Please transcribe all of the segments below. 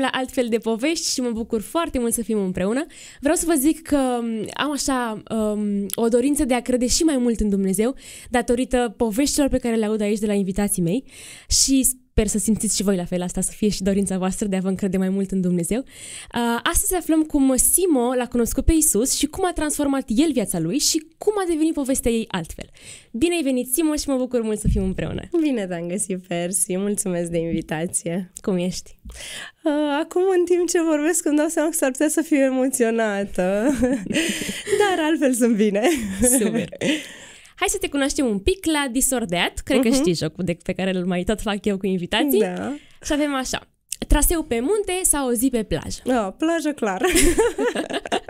la altfel de povești și mă bucur foarte mult să fim împreună. Vreau să vă zic că um, am așa um, o dorință de a crede și mai mult în Dumnezeu datorită poveștilor pe care le aud aici de la invitații mei și Sper să simțiți și voi la fel asta, să fie și dorința voastră de a vă încrede mai mult în Dumnezeu. Uh, astăzi aflăm cum Simo l-a cunoscut pe Isus și cum a transformat el viața lui și cum a devenit povestea ei altfel. Bine ai venit, Simo, și mă bucur mult să fim împreună. Bine te-am găsit, Persi. Mulțumesc de invitație. Cum ești? Uh, acum, în timp ce vorbesc, îmi dau seama că s-ar putea să fiu emoționată, dar altfel sunt bine. Super! Hai să te cunoaștem un pic la Disordeat, cred uh-huh. că mhm. știi jocul de, pe care îl mai tot fac eu cu invitații. Da. Și avem așa, traseu pe munte sau o zi pe plajă? Da, plajă clar.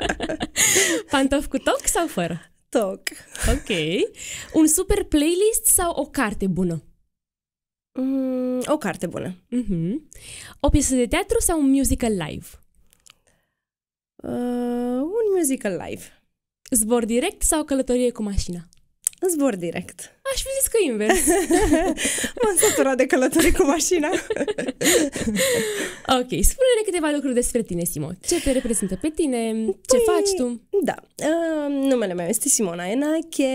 Pantof cu toc sau fără? Toc. Ok. Un super playlist sau o carte bună? Mm, o carte bună. Uh-huh. O piesă de teatru sau un musical live? Uh, un musical live. Zbor direct sau călătorie cu mașina? Zbor direct. Aș fi zis că invers. M-am săturat de călătorii cu mașina. ok, spune-ne câteva lucruri despre tine, Simon. Ce te reprezintă pe tine? Păi, ce faci tu? Da, uh, numele meu este Simona Enache,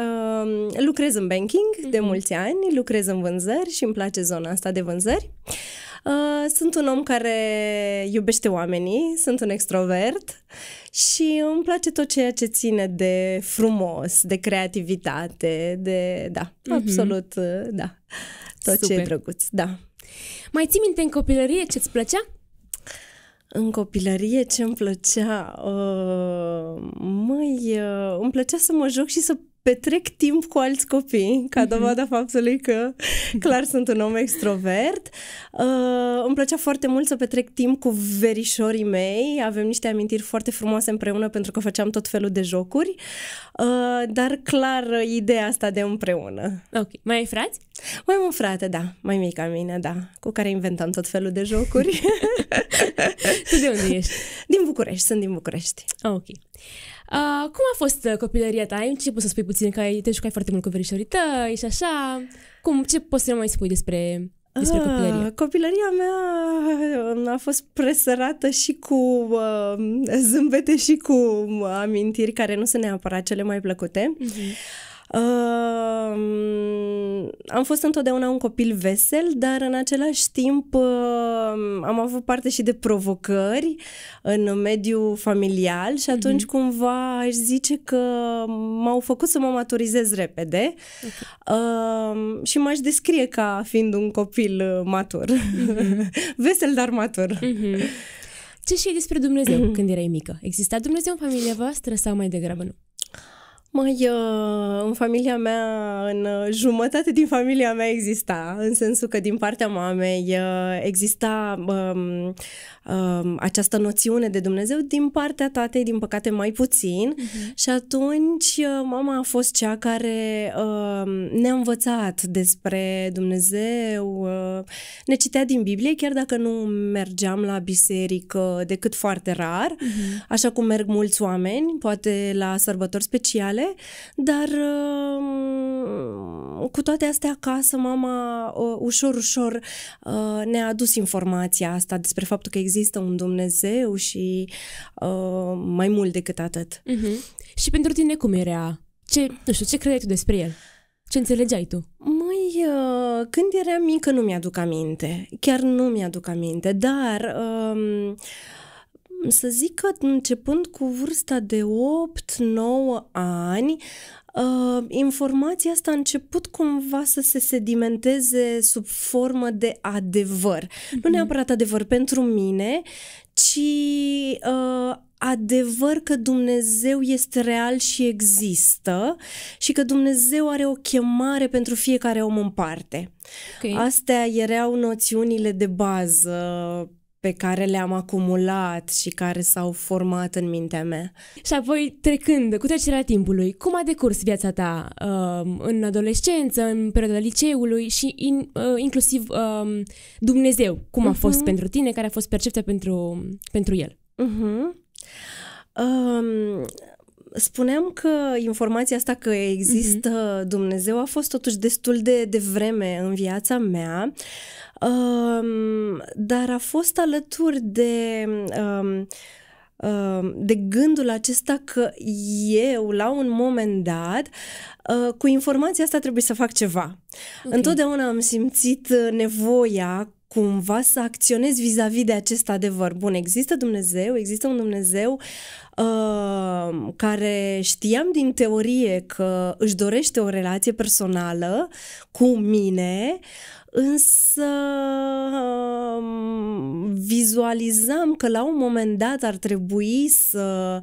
uh, lucrez în banking uh-huh. de mhm. mulți ani, lucrez în vânzări și îmi place zona asta de vânzări. Uh, Uh, sunt un om care iubește oamenii, sunt un extrovert și îmi place tot ceea ce ține de frumos, de creativitate, de... Da, mm-hmm. absolut, uh, da. Tot Super. ce e drăguț, da. Mai ții minte în copilărie ce-ți plăcea? În copilărie ce îmi plăcea? Uh, măi, uh, îmi plăcea să mă joc și să petrec timp cu alți copii, ca mhm. dovada faptului că clar sunt un om extrovert. Uh, îmi plăcea foarte mult să petrec timp cu verișorii mei, avem niște amintiri foarte frumoase împreună pentru că făceam tot felul de jocuri, uh, dar clar ideea asta de împreună. Ok. Mai ai frați? Mai am un frate, da, mai mic ca mine, da, cu care inventam tot felul de jocuri. tu de unde ești? Din București, sunt din București. Ok cum a fost uh, copilăria ta? Ai început să spui puțin că ai, te jucai foarte mult cu verișorii tăi și așa. Cum, ce poți să mai spui despre despre copilărie. Ah, copilăria? copilăria mea um, a fost presărată și cu uh, zâmbete și cu um, amintiri care nu sunt neapărat cele mai plăcute. Uh-huh. Uh, am fost întotdeauna un copil vesel, dar în același timp uh, am avut parte și de provocări în mediul familial și atunci uh-huh. cumva aș zice că m-au făcut să mă maturizez repede okay. uh, și m-aș descrie ca fiind un copil uh, matur. Uh-huh. vesel, dar matur. Uh-huh. Ce știi despre Dumnezeu când erai mică? Exista Dumnezeu în familia voastră sau mai degrabă nu? Mai uh, în familia mea, în uh, jumătate din familia mea exista, în sensul că din partea mamei uh, exista um, um, această noțiune de Dumnezeu, din partea tatei, din păcate, mai puțin. Uh-huh. Și atunci mama a fost cea care um, ne-a învățat despre Dumnezeu, ne citea din Biblie, chiar dacă nu mergeam la biserică decât foarte rar, uh-huh. așa cum merg mulți oameni, poate la sărbători speciale mele, dar uh, cu toate astea acasă mama uh, ușor, ușor uh, ne-a adus informația asta despre faptul că există un Dumnezeu și mai mult decât atât. Uh-huh. Și pentru tine cum era? Ce, nu știu, ce credeai tu despre el? Ce înțelegeai tu? Măi, când eram mică nu mi-aduc aminte. Chiar nu mi-aduc aminte, dar... Um, să zic că începând cu vârsta de 8-9 ani, uh, informația asta a început cumva să se sedimenteze sub formă de adevăr. Mm-hmm. Nu mhm. neapărat adevăr pentru mine, ci uh, adevăr că Dumnezeu este real și există și că Dumnezeu are o chemare pentru fiecare om în parte. Okay. Astea erau noțiunile de bază pe care le-am acumulat și care s-au format în mintea mea. Și apoi, trecând cu trecerea timpului, cum a decurs viața ta uh, în adolescență, în perioada liceului și in, uh, inclusiv uh, Dumnezeu? Cum a uh-huh. fost mhm. pentru tine? Care a fost percepția pentru, pentru el? Uh-huh. Um, spuneam că informația asta că există uh-huh. Dumnezeu a fost totuși destul de devreme în viața mea. Uh, Um, dar a fost alături de um, de gândul acesta că eu, la un moment dat, cu informația asta trebuie să fac ceva. Okay. Întotdeauna am simțit uh, nevoia cumva să acționez vis-a-vis de acest adevăr. Bun, există Dumnezeu, există un Dumnezeu care știam din teorie că își dorește o relație personală cu mine, însă vizualizam că la un moment dat ar trebui să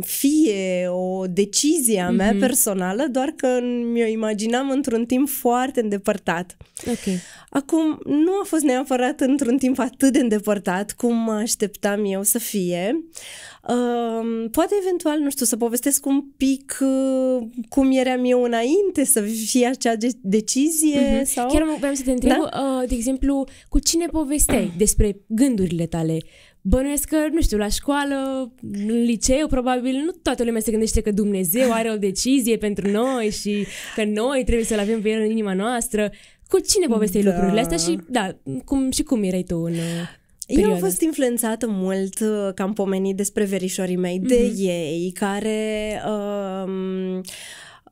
fie o decizie a mea mm-hmm. personală, doar că mi-o imaginam într-un timp foarte îndepărtat. Okay. Acum, nu a fost neapărat într-un timp atât de îndepărtat cum așteptam eu să fie, Ehm, poate eventual, nu știu, să povestesc un pic uh, cum eram eu înainte să fie acea de- decizie. Uh-huh. Sau... Chiar vreau să te întreb, da? uh, de exemplu, cu cine povesteai despre gândurile tale? Bănuiesc că, nu știu, la școală, în liceu, probabil, nu toată lumea se gândește că Dumnezeu are o decizie pentru noi și că noi trebuie să-L avem pe El în inima noastră. Cu cine povestei da. lucrurile astea și, da, cum, și cum erai tu în... Uh, Perioada. Eu am fost influențată mult, uh, că am pomenit despre verișorii mei, de mm-hmm. ei, care... Uh,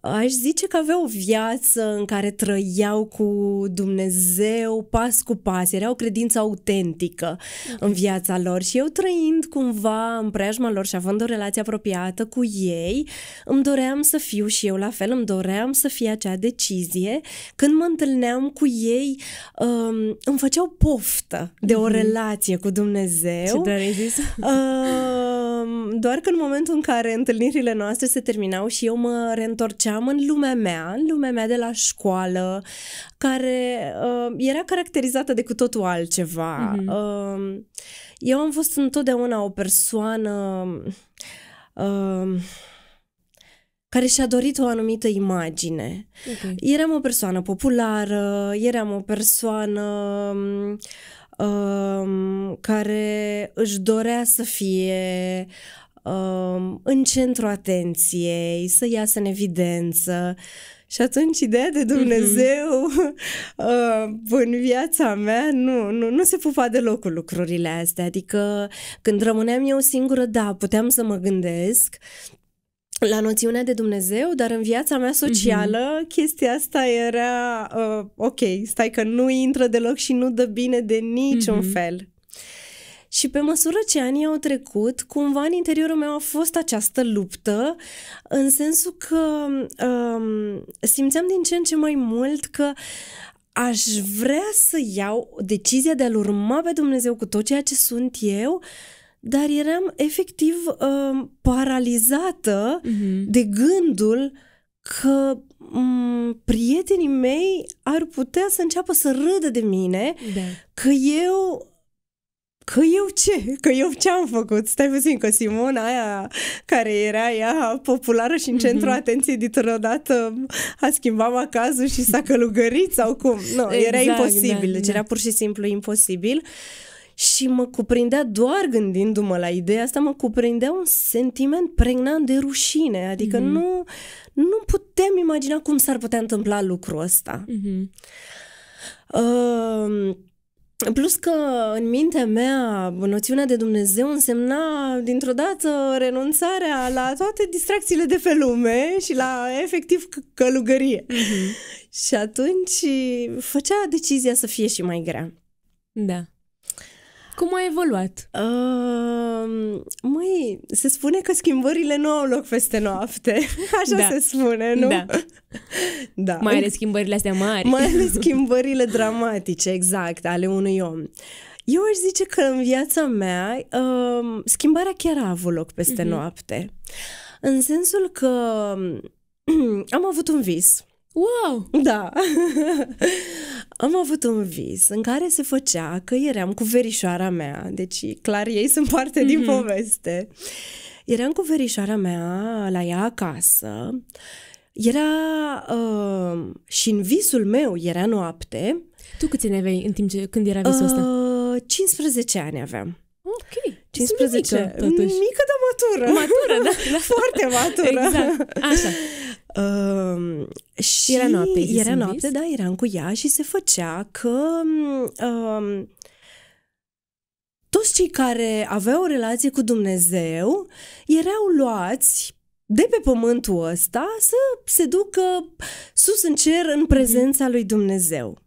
aș zice că aveau o viață în care trăiau cu Dumnezeu pas cu pas, era o credință autentică în viața lor și eu trăind cumva în preajma lor și având o relație apropiată cu ei, îmi doream să fiu și eu la fel, îmi doream să fie acea decizie. Când mă întâlneam cu ei, um, îmi făceau poftă de o mhm. relație cu Dumnezeu. Ce zis? Uh, doar că în momentul în care întâlnirile noastre se terminau și eu mă reîntorceam în lumea mea, în lumea mea de la școală, care uh, era caracterizată de cu totul altceva. Mm-hmm. Uh, eu am fost întotdeauna o persoană uh, care și-a dorit o anumită imagine. Okay. Eram o persoană populară, eram o persoană... Uh, um, care își dorea să fie um, în centru atenției, să iasă în evidență. Și atunci ideea de Dumnezeu mm-hmm. uh, în viața mea nu, nu, nu se pupa deloc cu lucrurile astea. Adică când rămâneam eu singură, da, puteam să mă gândesc, la noțiunea de Dumnezeu, dar în viața mea socială mm-hmm. chestia asta era uh, ok, stai că nu intră deloc și nu dă bine de niciun mm-hmm. fel. Și pe măsură ce anii au trecut, cumva în interiorul meu a fost această luptă, în sensul că um, simțeam din ce în ce mai mult că aș vrea să iau decizia de a-L urma pe Dumnezeu cu tot ceea ce sunt eu, uh, dar eram efectiv uh, paralizată uh-huh. de gândul că um, prietenii mei ar putea să înceapă să râdă de mine da. că eu că eu ce? Că eu ce am făcut? Stai puțin că Simona aia care era ea populară și în mhm. centru mm-hmm. atenției dintr-o dată a schimbat macazul și s-a călugărit sau cum? Nu, era exact, imposibil. Da, deci da. era pur și simplu imposibil. Uh, și mă cuprindea doar gândindu-mă la ideea asta, mă cuprindea un sentiment pregnant de rușine. Adică mm-hmm. nu, nu putem imagina cum s-ar putea întâmpla lucrul ăsta. Mm-hmm. Uh, Plus că în mintea mea noțiunea de Dumnezeu însemna dintr-o dată renunțarea la toate distracțiile de pe lume și la efectiv călugărie. Mm-hmm. Și atunci făcea decizia să fie și mai grea. Da. Cum a evoluat? Uh, măi, se spune că schimbările nu au loc peste noapte. Așa da. se spune, nu? Da. da. Mai ales schimbările astea mari. Mai ales schimbările dramatice, exact, ale unui om. Eu aș zice că în viața mea uh, schimbarea chiar a avut loc peste uh-huh. noapte. În sensul că am avut un vis. Wow! Da am avut un vis în care se făcea că eram cu verișoara mea, deci clar ei sunt parte mm-hmm. din mhm. poveste. Eram cu verișoara mea la ea acasă, era uh, și în visul meu era noapte. Tu câți ani aveai în timp ce, când era visul ăsta? 15 uh, ani aveam. Ok. 15, mică, totuși. Mică, de matură. Matură, da. da. Foarte matură. Exact. Așa. Uh, și era noapte. Era noapte, da, eram cu ea și se făcea că uh, toți cei care aveau o relație cu Dumnezeu erau luați de pe pământul ăsta să se ducă sus în cer în mhm. prezența lui Dumnezeu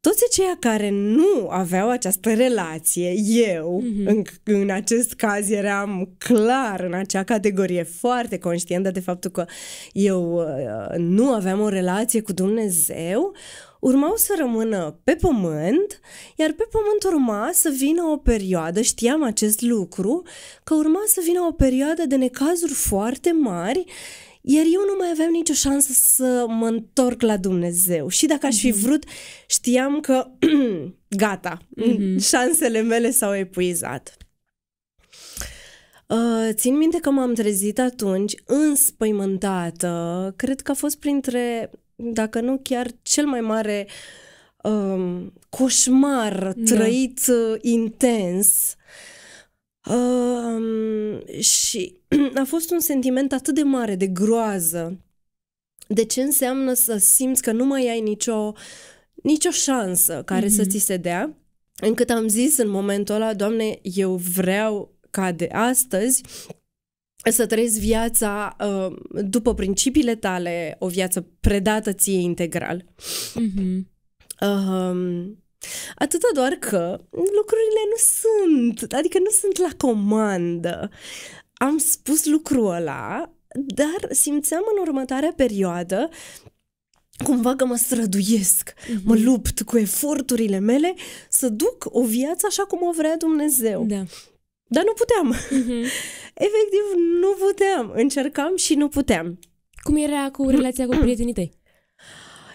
toți aceia care nu aveau această relație, eu, mm-hmm. în, în acest caz eram clar în acea categorie, foarte conștientă de faptul că eu uh, nu aveam o relație cu Dumnezeu, urmau să rămână pe pământ, iar pe pământ urma să vină o perioadă, știam acest lucru, că urma să vină o perioadă de necazuri foarte mari iar eu nu mai aveam nicio șansă să mă întorc la Dumnezeu. Și dacă aș fi mhm. vrut, știam că gata, mhm. șansele mele s-au epuizat. Uh, țin minte că m-am trezit atunci înspăimântată, cred că a fost printre, dacă nu chiar cel mai mare um, coșmar da. trăit uh, intens. Uh, și a fost un sentiment atât de mare de groază, de ce înseamnă să simți că nu mai ai nicio, nicio șansă care mm-hmm. să mhm. ți se dea, încât am zis în momentul ăla, Doamne, eu vreau ca de astăzi să trăiesc viața uh, după principiile tale, o viață predată ție integral. Mm-hmm. atâta doar că lucrurile nu sunt, adică nu sunt la comandă am spus lucrul ăla, dar simțeam în următoarea perioadă cumva că mă străduiesc, mm-hmm. mă lupt cu eforturile mele să duc o viață așa cum o vrea Dumnezeu. Da. Dar nu puteam. Mm-hmm. Efectiv, nu puteam. Încercam și nu puteam. Cum era cu relația cu prietenii tăi?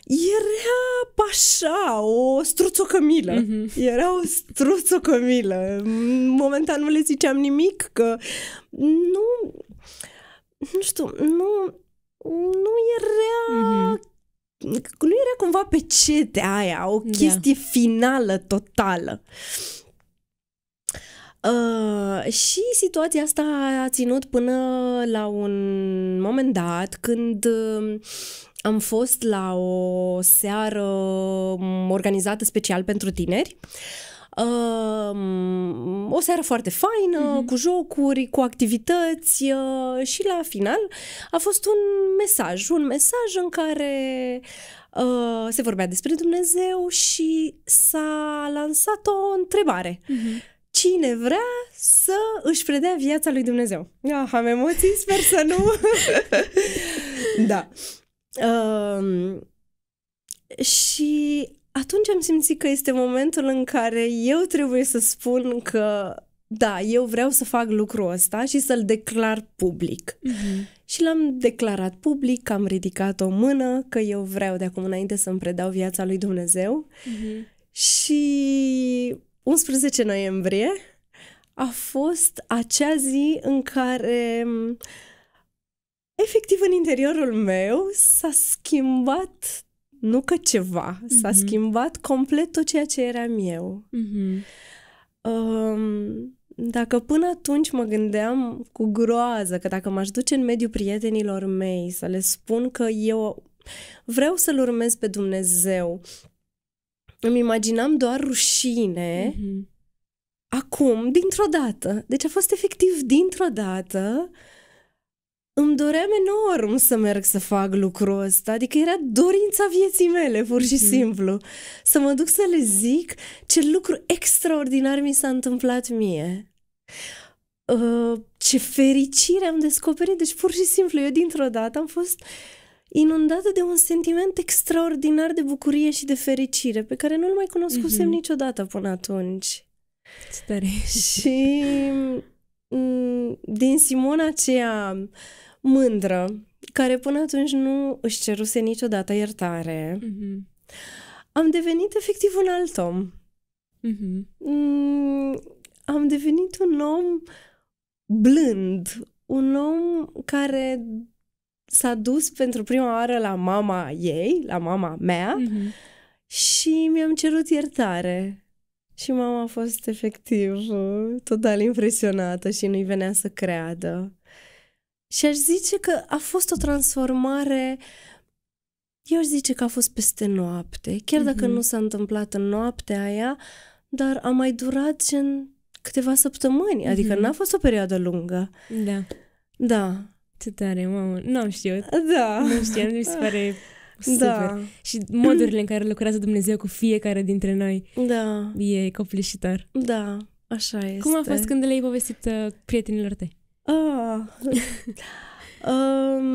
era așa, o struțocămilă. Mm-hmm. Era o struțocămilă. Momentan nu le ziceam nimic, că nu... Nu știu, nu... Nu era... Mm-hmm nu era cumva pe cetea aia, o da. chestie yeah. finală, totală. Uh, și situația asta a ținut până la un moment dat când uh, am fost la o seară organizată special pentru tineri. Uh, o seară foarte faină, uh-huh. cu jocuri, cu activități uh, și la final a fost un mesaj, un mesaj în care uh, se vorbea despre Dumnezeu și s-a lansat o întrebare. Uh-huh cine vrea să își predea viața lui Dumnezeu. Ah, am emoții, sper să nu. da și atunci am simțit că este momentul în care eu trebuie să spun că da, eu vreau să fac lucrul ăsta și să-l declar public. Mm-hmm. Și l-am declarat public, am ridicat o mână, că eu vreau de acum înainte să-mi predau viața lui Dumnezeu. Mm-hmm. Și 11 noiembrie a fost acea zi în care uh, efectiv în interiorul meu s-a schimbat nu că ceva, mm-hmm. s-a mhm. schimbat complet tot ceea ce eram eu. Mm-hmm. Um, dacă până atunci mă gândeam cu groază că dacă m-aș duce în mediul prietenilor mei să le spun că eu vreau să-L urmez pe Dumnezeu, îmi imaginam doar rușine, mm-hmm. acum, dintr-o dată, deci a fost efectiv dintr-o dată, uh, îmi doream enorm să merg să fac lucrul ăsta, adică era dorința vieții mele, pur și mhm. simplu, să mă duc să le zic ce lucru extraordinar mi s-a întâmplat mie. Uh, ce fericire am descoperit, deci pur și simplu eu dintr-o dată am fost inundată de un sentiment extraordinar de bucurie și de fericire pe care nu-l mai cunoscusem mm-hmm. niciodată până atunci. Stare. Și din Simona aceea mândră, care până atunci nu își ceruse niciodată iertare, mm-hmm. am devenit efectiv un alt om. Mm-hmm. Am devenit un om blând, un om care s-a dus pentru prima oară la mama ei, la mama mea, mm-hmm. și mi-am cerut iertare. Și mama a fost efectiv uh, total impresionată și nu-i venea să creadă. Și aș zice că a fost o transformare, eu aș zice că a fost peste noapte. Chiar mm-hmm. dacă mhm. nu s-a întâmplat în noaptea aia, dar a mai durat gen câteva săptămâni. Adică mm-hmm. n-a fost o perioadă lungă. Da. Da. Ce tare, mamă. Nu am știut. Da. Nu știam, mi se pare super. Da. Și modurile în care lucrează Dumnezeu cu fiecare dintre noi. Da. E copleșitor. Da, așa este. Cum a fost când le-ai povestit uh, prietenilor tăi? Ah. um,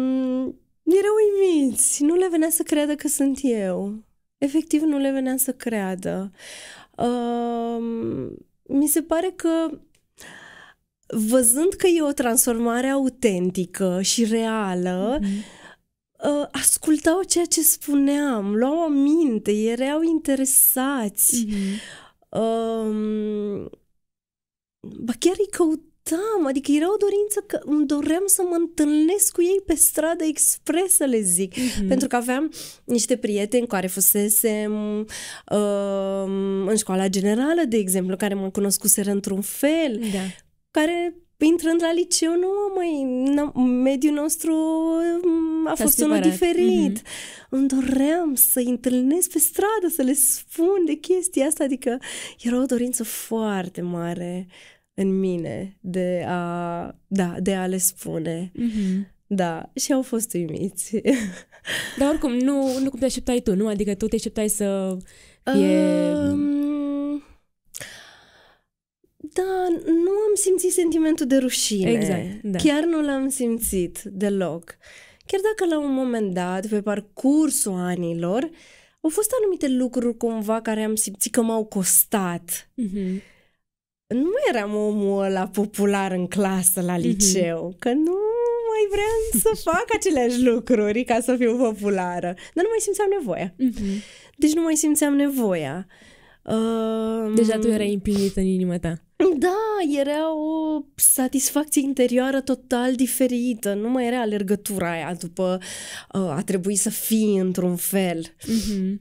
erau uimiți. Nu le venea să creadă că sunt eu. Efectiv, nu le venea să creadă. Um, mi se pare că văzând că e o transformare autentică și reală, mm-hmm uh, ascultau ceea ce spuneam, luau aminte, erau interesați. Mm-hmm. Uh, ba chiar îi căutam, adică era o dorință că îmi doream să mă întâlnesc cu ei pe stradă expres să le zic, mm-hmm. pentru că aveam niște prieteni care fusesem uh, în școala generală, de exemplu, care mă cunoscuseră într-un fel, da. care Păi, intrând la liceu, nu mai... Mediul nostru mm, a fost separat. unul diferit. Mm-hmm. Îmi doream să întâlnesc pe stradă, să le spun de chestia asta. Adică era o dorință foarte mare în mine de a, da, de a le spune. Mm-hmm. Da, și au fost uimiți. Dar oricum, nu, nu cum te așteptai tu, nu? Adică tu te așteptai să fie... Um da, nu am simțit sentimentul de rușine. Exact, da. Chiar nu l-am simțit deloc. Chiar dacă la un moment dat, pe parcursul anilor, au fost anumite lucruri cumva care am simțit că m-au costat. Mm-hmm. Nu eram omul ăla popular în clasă la mm-hmm. liceu, mm-hmm. că nu mai vreau să fac aceleași lucruri ca să fiu populară. Dar nu mai simțeam nevoia. Mm-hmm. Deci nu mai simțeam nevoia. Uh, Ehm, Deja tu erai împinit în inima ta. Da, era o satisfacție interioară total diferită. Nu mai era alergătura aia după uh, a trebui să fii într-un fel. Mm-hmm.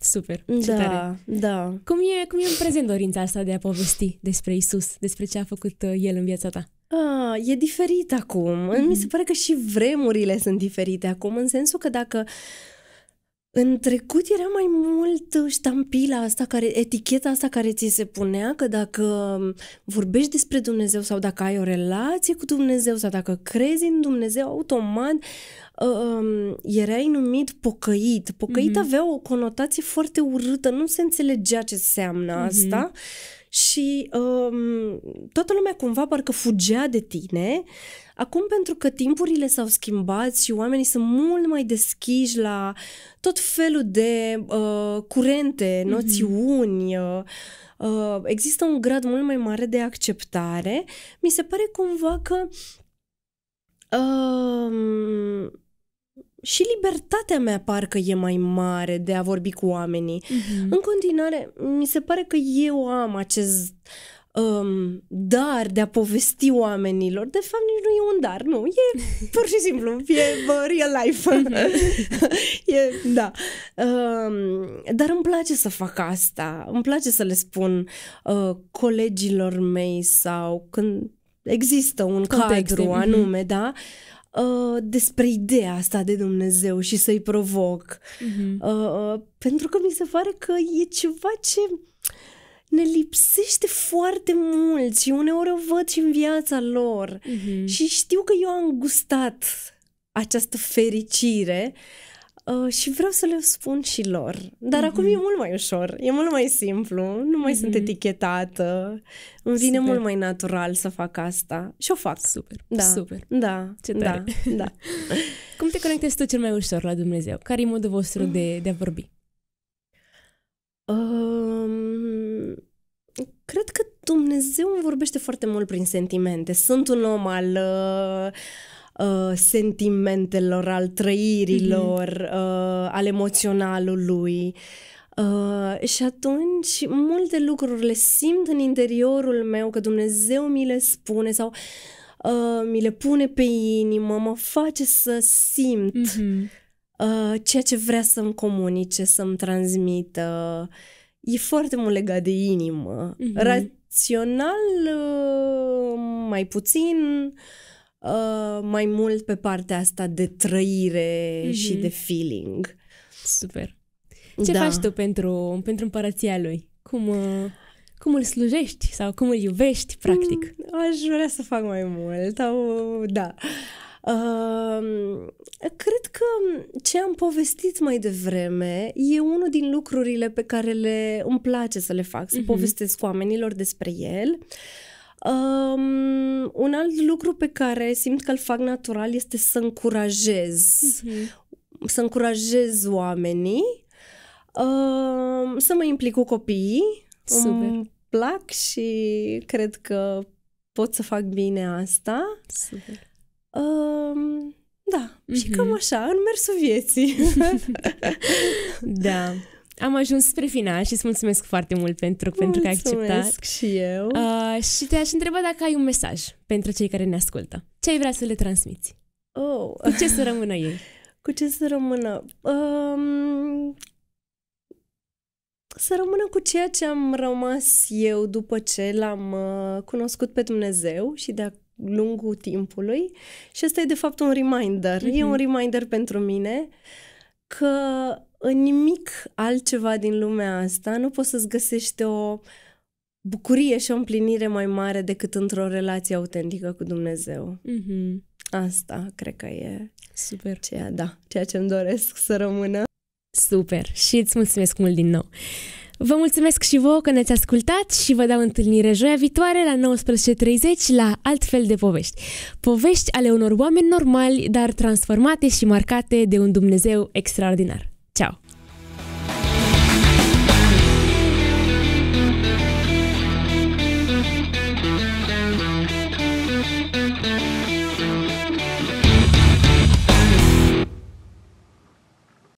Super, ce da, tare. da. Cum e, cum e în prezent dorința asta de a povesti despre Isus, despre ce a făcut uh, El în viața ta? A, ah, e diferit acum. Mm-hmm. Mi se pare că și vremurile sunt diferite acum, în sensul că dacă uh, în trecut era mai mult uh, ștampila asta, care, eticheta asta care ți se punea că dacă um, vorbești despre Dumnezeu sau dacă ai o relație cu Dumnezeu sau dacă crezi în Dumnezeu, automat uh, um, erai numit pocăit. Pocăit mm-hmm. avea o conotație foarte urâtă, nu se înțelegea ce înseamnă mm-hmm. asta și um, toată lumea cumva parcă fugea de tine. Acum, pentru că timpurile s-au schimbat și oamenii sunt mult mai deschiși la tot felul de uh, curente, mhm. noțiuni, uh, uh, există un grad mult mai mare de acceptare, mi se pare cumva că. Uh, și libertatea mea parcă e mai mare de a vorbi cu oamenii. Mm-hmm. În continuare, mi se pare că eu am acest um, dar de a povesti oamenilor. De fapt, nici nu e un dar, nu. E pur și simplu, e uh, real life. e, da. Um, dar îmi place să fac asta. Îmi place să le spun uh, colegilor mei sau când există un Contexte. cadru mhm. anume, mm-hmm. da? Uh, despre ideea asta de Dumnezeu și să-i provoc. Uh-huh. Uh, pentru că mi se pare că e ceva ce ne lipsește foarte mult și uneori o văd și în viața lor. Uh-huh. Și știu că eu am gustat această fericire, Uh, și vreau să le spun și lor. Dar mm-hmm. acum mhm. e mult mai ușor, e mult mai simplu, nu mai mm-hmm. sunt mhm. etichetată, îmi vine super. mult mai natural să fac asta și o fac. Super, da. super. Da, Ce da, da. Cum te conectezi tu cel mai ușor la Dumnezeu? Care e modul vostru mm. de, ah. de a vorbi? Um, cred că Dumnezeu îmi vorbește foarte mult prin sentimente. Sunt un om al... Uh, Uh, sentimentelor, al trăirilor, mm-hmm. uh, al emoționalului. Uh, și atunci multe lucruri le simt în interiorul meu că Dumnezeu mi le spune sau uh, mi le pune pe inimă, mă face să simt mm-hmm. uh, ceea ce vrea să-mi comunice, să-mi transmită. E foarte mult legat de inimă. Mm-hmm. Rațional uh, mai puțin. Uh, Uh, mai mult pe partea asta de trăire mm-hmm. și mhm. de feeling. Super. Ce da. faci tu pentru, pentru împărăția lui? Cum, uh, cum îl slujești sau cum îl iubești, practic? Mm, aș vrea să fac mai mult. Sau, da. Uh, cred că ce am povestit mai devreme e unul din lucrurile pe care le îmi place să le fac, să mm-hmm. povestesc oamenilor despre el. Uh, Um, un alt lucru pe care simt că îl fac natural este să încurajez. Uh-huh. Să încurajez oamenii um, să mă implic cu copiii. Super. Îmi plac și cred că pot să fac bine asta. Super. Um, da, mm-hmm. și mhm. cam așa, în mersul vieții. da am ajuns spre final și îți mulțumesc foarte mult pentru, mulțumesc pentru că ai acceptat. și eu. Uh, și te-aș întreba dacă ai un mesaj pentru cei care ne ascultă. Ce ai vrea să le transmiți? Oh. Cu ce să rămână ei? Cu ce să rămână? Um, să rămână cu ceea ce am rămas eu după ce l-am uh, cunoscut pe Dumnezeu și de-a lungul timpului. Și asta e de fapt un reminder. Mm-hmm. E mhm. un reminder pentru mine că în nimic altceva din lumea asta nu poți să-ți găsești o bucurie și o împlinire mai mare decât într-o relație autentică cu Dumnezeu. Mm-hmm. Asta cred că e Super. Ceea, da, ceea ce îmi doresc să rămână. Super și îți mulțumesc mult din nou. Vă mulțumesc și vouă că ne-ați ascultat și vă dau întâlnire joia viitoare la 19.30 la Altfel de Povești. Povești ale unor oameni normali, dar transformate și marcate de un Dumnezeu extraordinar.